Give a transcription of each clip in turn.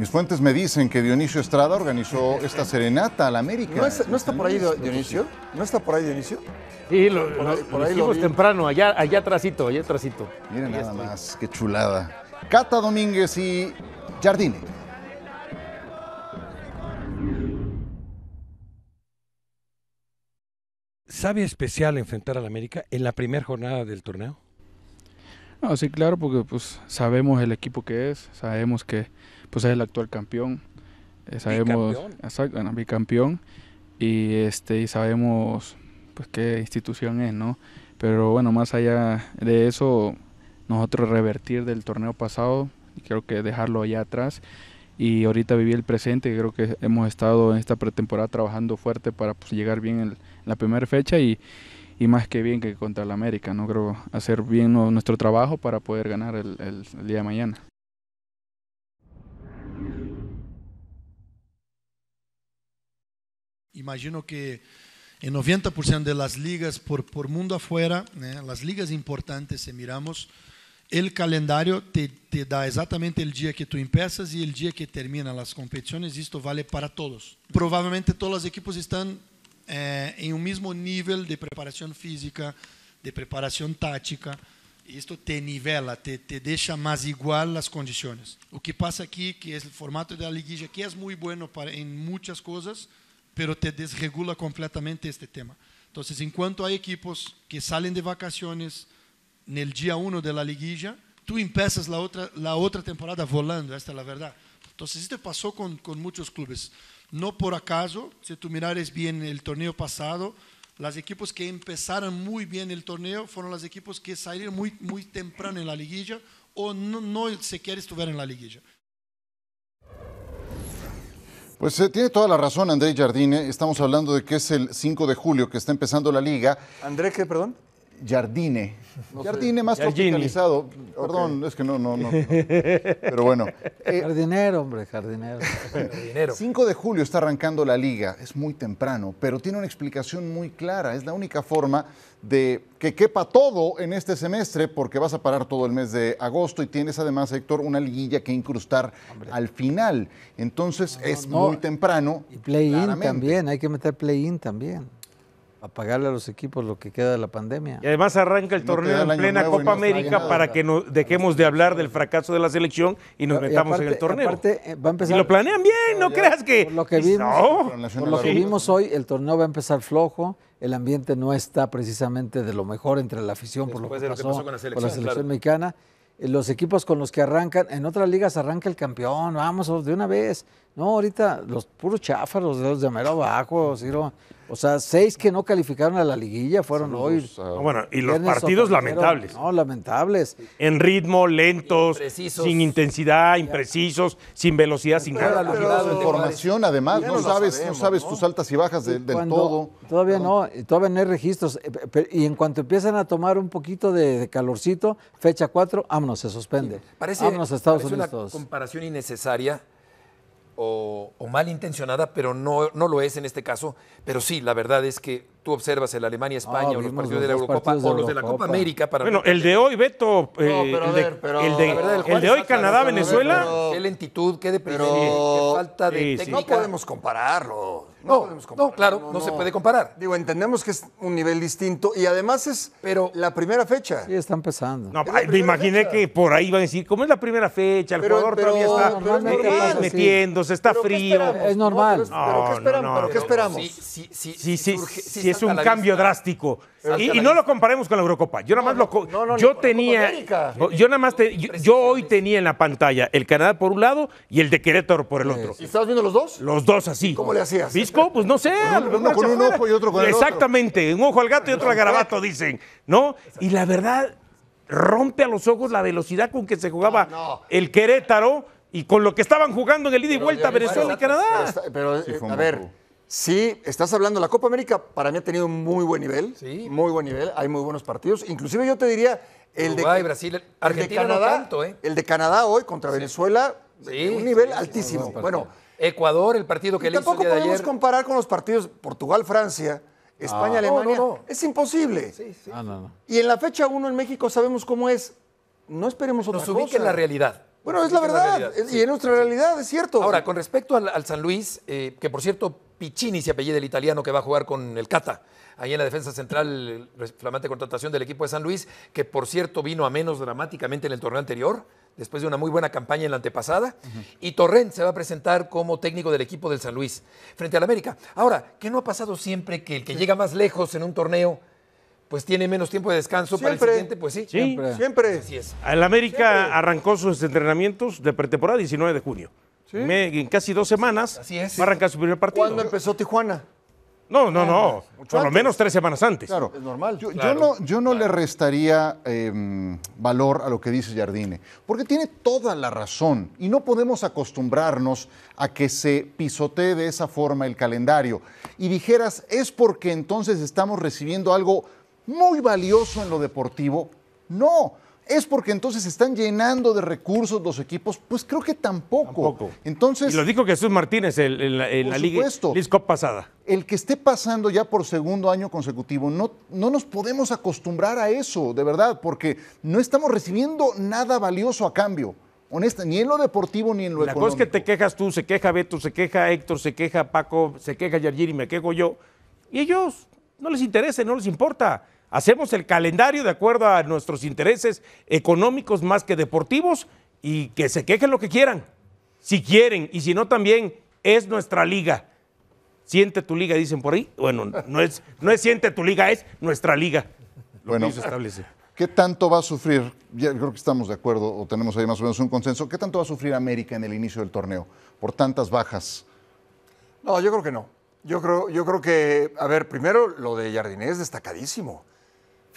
Mis fuentes me dicen que Dionisio Estrada organizó esta serenata al América. ¿No, está por ahí Dionisio? ¿No está por ahí Dionisio? Sí, por ahí, lo, temprano, allá, allá allá trasito. Miren nada más, qué chulada. Cata Domínguez y Jardine. ¿Sabe especial enfrentar al América en la primera jornada del torneo? sí, claro, porque pues sabemos el equipo que es, sabemos que pues es el actual campeón, eh, sabemos, bicampeón. Exacto, campeón y este y sabemos pues qué institución es, ¿no? Pero bueno, más allá de eso, nosotros revertir del torneo pasado, creo que dejarlo allá atrás y ahorita vivir el presente, creo que hemos estado en esta pretemporada trabajando fuerte para pues, llegar bien en la primera fecha y y más que bien que contra el América, ¿no? Creo hacer bien nuestro trabajo para poder ganar el, día de mañana. Imagino que en 90% de las ligas por, por mundo afuera, ¿eh? las ligas importantes, si miramos, el calendario te, da exactamente el día que tú empiezas y el día que terminan las competiciones. Esto vale para todos. Probablemente todos los equipos están eh, em um mesmo nível de preparação física, de preparação tática. Isto te nivela, te, te deixa mais igual as condições. O que passa aqui, que é o formato da liguilla, que é muito bueno para, em muitas coisas, pero te desregula completamente este tema. Então, enquanto há equipos que saem de vacaciones no dia 1 da liguilla, tu empeças a outra, outra temporada volando, esta é a verdade. Então, isso passou com, com muitos clubes. No por acaso, si tú mirares bien el torneo pasado, los equipos que empezaron muy bien el torneo fueron los equipos que salieron muy, muy temprano en la liguilla o no, se siquiera estuvieron en la liguilla. Pues eh, tiene toda la razón André Jardine. Estamos hablando de que es el 5 de julio que está empezando la liga. ¿André qué, perdón? Jardine. Jardine más tropicalizado. Perdón, es que no, no, no. Pero bueno. Eh, jardinero, hombre, jardinero. jardinero. 5 de julio está arrancando la liga. Es muy temprano, pero tiene una explicación muy clara. Es la única forma de que quepa todo en este semestre, porque vas a parar todo el mes de agosto y tienes además, Héctor, una liguilla que incrustar al final. Entonces es muy temprano. Y play-in también, hay que meter play-in también a pagarle a los equipos lo que queda de la pandemia. Y además arranca el torneo en plena Copa América para que no, dejemos de hablar del fracaso de la selección y nos metamos en el torneo. Eh, y lo planean bien, no, creas que... lo que vimos, lo vimos hoy, el torneo va a empezar flojo, el ambiente no está precisamente de lo mejor entre la afición por lo que, pasó, con la selección, mexicana eh, los equipos con los que arrancan, en otras ligas arranca el campeón, vamos de una vez. No, ahorita los puros chafas, los dedos de mero abajo, Ciro. O sea, seis que no calificaron a la liguilla fueron hoy. Ah, bueno, y los partidos lamentables. No, lamentables. En ritmo, lentos, sin intensidad, imprecisos, sin velocidad, sin pero Pero información además, no sabes, no sabes, tus altas y bajas del todo. Todavía no, todavía no hay registros. Eh, y en cuanto empiezan a tomar un poquito de, calorcito, fecha 4, vámonos, se suspende. parece, Estados una comparación innecesaria o, o malintencionada, pero no, no lo es en este caso. Pero sí, la verdad es que Tú observas el Alemania-España ah, o los partidos de la Eurocopa o los de la Copa América. Para bueno, el de hoy, Beto, no, eh, pero el, de, el, de, hoy Canadá-Venezuela. Qué lentitud, qué depresión, qué falta de técnica. No podemos compararlo. No, podemos compararlo. claro, no, se puede comparar. Digo, entendemos que es un nivel distinto y además es pero la primera fecha. Sí, está empezando. me imaginé que por ahí iban a decir, ¿cómo es la primera fecha? El jugador todavía está eh, metiéndose, está frío. Es normal. pero, ¿qué esperamos? Si, es un cambio drástico. Y, no lo comparemos con la Eurocopa. Yo nada más lo yo tenía yo nada más yo, hoy tenía en la pantalla el Canadá por un lado y el de Querétaro por el otro. ¿Y estabas viendo los dos? Los dos así. ¿Cómo le hacías? Visco, pues no sé, uno, con un ojo y otro con el otro. Exactamente, un ojo al gato y otro al garabato dicen, ¿no? Y la verdad rompe a los ojos la velocidad con que se jugaba el Querétaro y con lo que estaban jugando en el ida y vuelta vuelta Venezuela y Canadá. Pero, eh, a ver, Sí, estás hablando, la Copa América para mí ha tenido un muy buen nivel, muy buen nivel, hay muy buenos partidos, inclusive yo te diría el de Brasil, Argentina Canadá, ¿eh? el de Canadá hoy contra Venezuela, un nivel altísimo. Bueno, Ecuador, el partido que le hizo Tampoco podemos comparar con los partidos Portugal, Francia, España, ah. Alemania. Es imposible. Sí, sí. Ah, y en la fecha 1 en México sabemos cómo es. No esperemos otra cosa. Nos en la realidad. Bueno, es la verdad. y en nuestra realidad, es cierto. Ahora, con respecto al, San Luis, eh, que por cierto Piccini se apellida el italiano que va a jugar con el Cata. Ahí en la defensa central, flamante contratación del equipo de San Luis, que por cierto vino a menos dramáticamente en el torneo anterior, después de una muy buena campaña en la antepasada. Y Torrent se va a presentar como técnico del equipo del San Luis frente al América. Ahora, ¿qué no ha pasado siempre que el que llega más lejos en un torneo pues tiene menos tiempo de descanso para el siguiente, pues sí. Siempre. Siempre. es. El América arrancó sus entrenamientos de pretemporada 19 de junio en casi dos semanas va a arrancar su primer partido. ¿Cuándo empezó Tijuana? No, no, no. Por lo menos tres semanas antes. Claro. Es normal. Yo, no, yo no le restaría em, valor a lo que dice Jardine, porque tiene toda la razón y no podemos acostumbrarnos a que se pisotee de esa forma el calendario. Y dijeras, es porque entonces estamos recibiendo algo muy valioso en lo deportivo. No, ¿Es porque entonces están llenando de recursos los equipos? Pues creo que tampoco. tampoco. Entonces, y lo dijo Jesús Martínez en, la, Liga, Liga pasada. El que esté pasando ya por segundo año consecutivo, no, no nos podemos acostumbrar a eso, de verdad, porque no estamos recibiendo nada valioso a cambio. Honesta, ni en lo deportivo ni en lo económico. La cosa es que te quejas tú, se queja Beto, se queja Héctor, se queja Paco, se queja Yargiri, me quejo yo. Y ellos no les interesa, no les importa. Hacemos el calendario de acuerdo a nuestros intereses económicos más que deportivos y que se quejen lo que quieran, si quieren, y si no también es nuestra liga. Siente tu liga, dicen por ahí. Bueno, no es, no es siente tu liga, es nuestra liga. Lo bueno, que establece. ¿Qué tanto va a sufrir? Yo creo que estamos de acuerdo o tenemos ahí más o menos un consenso. ¿Qué tanto va a sufrir América en el inicio del torneo por tantas bajas? No, yo creo que no. Yo creo, yo creo que, a ver, primero lo de es destacadísimo.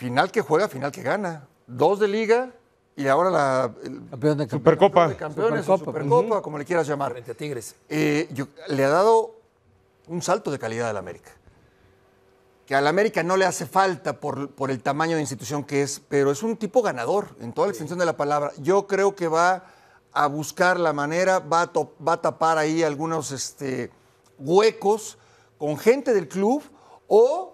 Final que juega, final que gana. Dos de liga y ahora la campeón de Supercopa. campeones, Supercopa, pues, como le quieras llamar. Frente a Tigres. Eh, yo, le ha dado un salto de calidad al América. Que al América no le hace falta por, por, el tamaño de institución que es, pero es un tipo ganador en toda la extensión de la palabra. Yo creo que va a buscar la manera, va a, va a tapar ahí algunos este, huecos con gente del club o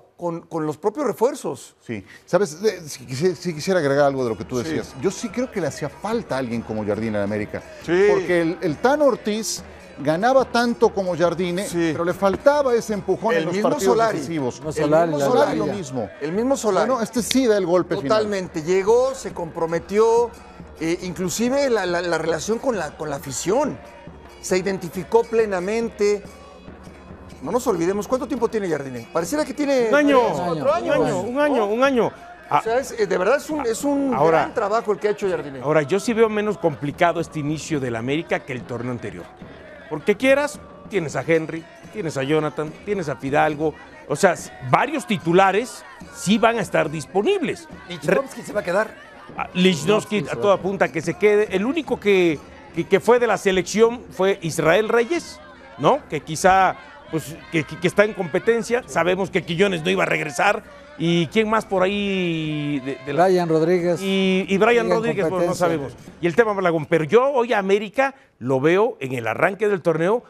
con, los propios refuerzos. Sí, sabes, eh, si, quisiera agregar algo de lo que tú decías, yo sí creo que le hacía falta a alguien como Jardine en América. Sí. Porque el, el Tan Ortiz ganaba tanto como Jardine, eh, pero le faltaba ese empujón el en los partidos el mismo solar lo mismo. El mismo Solari. Bueno, este sí da el golpe Totalmente. Llegó, se comprometió, eh, inclusive la, la, relación con la, con la afición. Se identificó plenamente, no nos olvidemos, ¿cuánto tiempo tiene Jardine? Pareciera que tiene... Un año, un, año un año, un año. O sea, eh, de verdad es un, gran trabajo el que ha hecho Jardine. Ahora, yo sí veo menos complicado este inicio del América que el torneo anterior. Porque quieras, tienes a Henry, tienes a Jonathan, tienes a Fidalgo. O sea, varios titulares sí van a estar disponibles. Lichnowsky se va a quedar. Ah, Lichnowsky a toda punta que se quede. El único que, que fue de la selección fue Israel Reyes, ¿no? Que quizá pues, que, está en competencia. Sabemos que Quillones no iba a regresar. ¿Y quién más por ahí? De, Brian Rodríguez. Y, Brian Rodríguez, no sabemos. Y el tema Malagón. Pero yo hoy a América lo veo en el arranque del torneo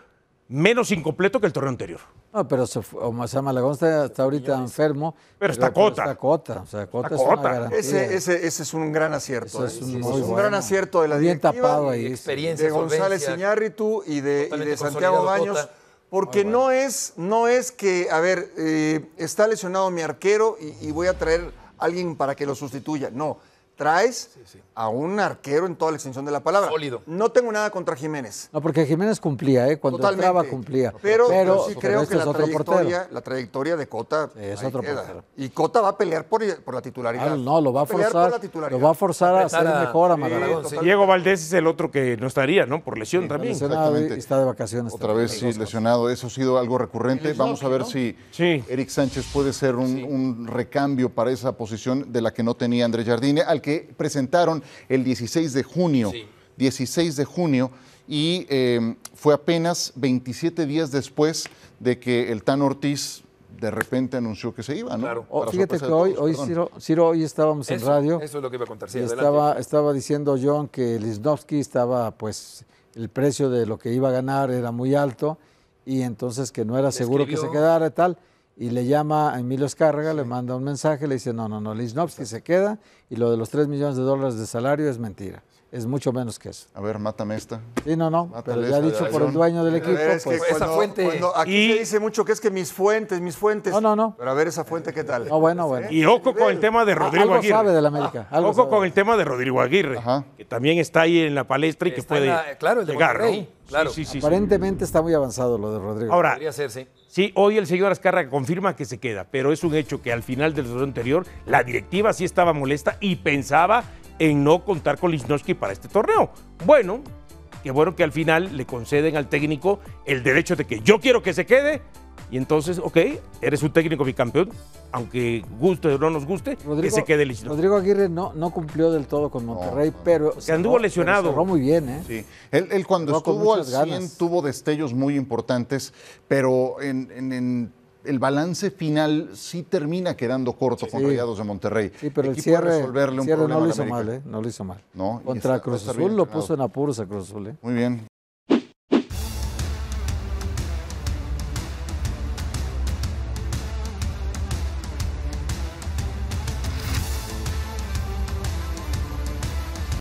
menos incompleto que el torneo anterior. No, pero se fue o sea, Malagón está, ahorita enfermo. Pero está pues, cota. Está cota. O cota, ese, es un gran acierto. ¿eh? es un, gran acierto de la directiva. Bien tapado ahí. De González Iñárritu y de, y de Santiago Baños. Porque no, es, no es que, a ver, eh, está lesionado mi arquero y, y voy a traer a alguien para que lo sustituya. No, traes a un arquero en toda la extensión de la palabra. Sólido. No tengo nada contra Jiménez. No, porque Jiménez cumplía, ¿eh? Cuando entraba cumplía. Pero, sí creo este que la trayectoria, la trayectoria, de Cota es otro Y Cota va a pelear por, la titularidad. Ah, no, lo va a, forzar. lo va a forzar a ser mejor a Diego Valdés es el otro que no estaría, ¿no? Por lesión también. Exactamente. está de vacaciones. Otra vez lesionado. Eso ha sido algo recurrente. Vamos a ver si Eric Sánchez puede ser un, recambio para esa posición de la que no tenía Andrés Jardine, al que presentaron el 16 de junio. 16 de junio y em, fue apenas 27 días después de que el Tan Ortiz de repente anunció que se iba, oh, fíjate que hoy, hoy Ciro, hoy estábamos en radio. Eso es lo que iba a contar. estaba, estaba diciendo John que Lisnowski estaba, pues, el precio de lo que iba a ganar era muy alto y entonces que no era seguro que se quedara y tal y le llama a Emilio Escárraga, le manda un mensaje, le dice, no, no, no, Liz sí. se queda y lo de los 3 millones de dólares de salario es mentira es mucho menos que eso. A ver, mátame esta. Sí, no, no, pero ya ha dicho por el dueño del equipo. Pues. esa fuente. aquí y... se dice mucho que es que mis fuentes, mis fuentes. No, no, no. Pero a ver esa fuente, ¿qué tal? No, bueno, bueno. Y ojo con el tema de Rodrigo algo Aguirre. sabe de la América. ojo con el tema de Rodrigo Aguirre, que también está ahí en la palestra y que puede claro, el llegar, Claro. Aparentemente está muy avanzado lo de Rodrigo. Ahora, sí. Sí, hoy el señor Azcarra confirma que se queda, pero es un hecho que al final del torneo anterior la directiva sí estaba molesta y pensaba en no contar con Lichnowsky para este torneo. Bueno, qué bueno que al final le conceden al técnico el derecho de que yo quiero que se quede. Y entonces, ok, eres un técnico bicampeón, aunque guste o no nos guste, que se quede Lichnowsky. Rodrigo Aguirre no, no cumplió del todo con Monterrey, pero. se anduvo lesionado. muy bien, ¿eh? Sí. Él, cuando estuvo al 100 tuvo destellos muy importantes, pero en el balance final sí termina quedando corto con Rayados de Monterrey. Sí, pero el, cierre, ¿eh? no lo hizo mal, No lo hizo mal. Contra Cruz Azul lo puso en apuros a Cruz Azul, ¿eh? Muy bien.